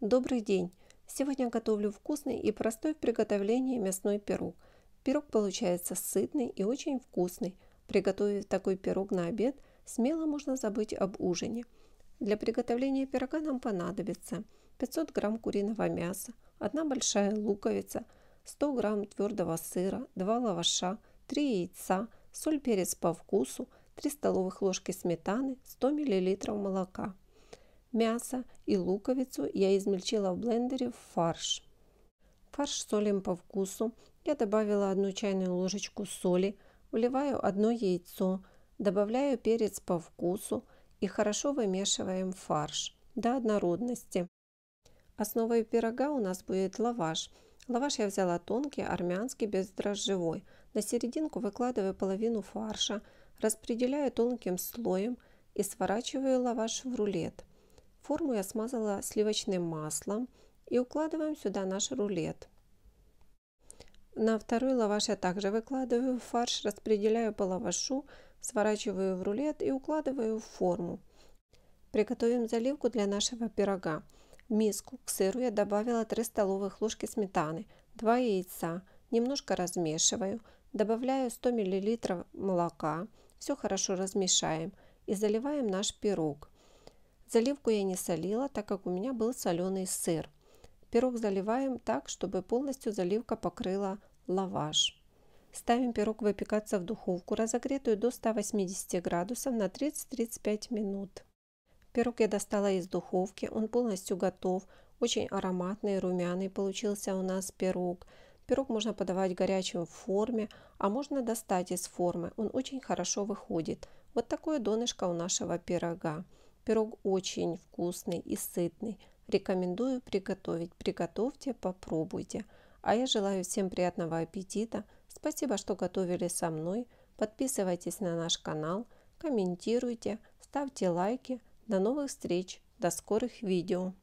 Добрый день! Сегодня готовлю вкусный и простой в приготовлении мясной пирог. Пирог получается сытный и очень вкусный. Приготовив такой пирог на обед, смело можно забыть об ужине. Для приготовления пирога нам понадобится 500 грамм куриного мяса, 1 большая луковица, 100 грамм твердого сыра, 2 лаваша, 3 яйца, соль, перец по вкусу, 3 столовых ложки сметаны, 100 мл молока. Мясо и луковицу я измельчила в блендере в фарш. Фарш солим по вкусу. Я добавила одну чайную ложечку соли, вливаю одно яйцо, добавляю перец по вкусу и хорошо вымешиваем фарш до однородности. Основой пирога у нас будет лаваш. Лаваш я взяла тонкий, армянский, бездрожжевой. На серединку выкладываю половину фарша, распределяю тонким слоем и сворачиваю лаваш в рулет. Форму я смазала сливочным маслом и укладываем сюда наш рулет. На второй лаваш я также выкладываю фарш, распределяю по лавашу, сворачиваю в рулет и укладываю в форму. Приготовим заливку для нашего пирога. В миску к сыру я добавила 3 столовых ложки сметаны, 2 яйца, немножко размешиваю, добавляю 100 мл молока, все хорошо размешаем и заливаем наш пирог. Заливку я не солила, так как у меня был соленый сыр. Пирог заливаем так, чтобы полностью заливка покрыла лаваш. Ставим пирог выпекаться в духовку, разогретую до 180 градусов на 30-35 минут. Пирог я достала из духовки, он полностью готов, очень ароматный, румяный получился у нас пирог. Пирог можно подавать горячим в форме, а можно достать из формы, он очень хорошо выходит. Вот такое донышко у нашего пирога. Пирог очень вкусный и сытный. Рекомендую приготовить. Приготовьте, попробуйте. А я желаю всем приятного аппетита. Спасибо, что готовили со мной. Подписывайтесь на наш канал, комментируйте, ставьте лайки. До новых встреч, до скорых видео.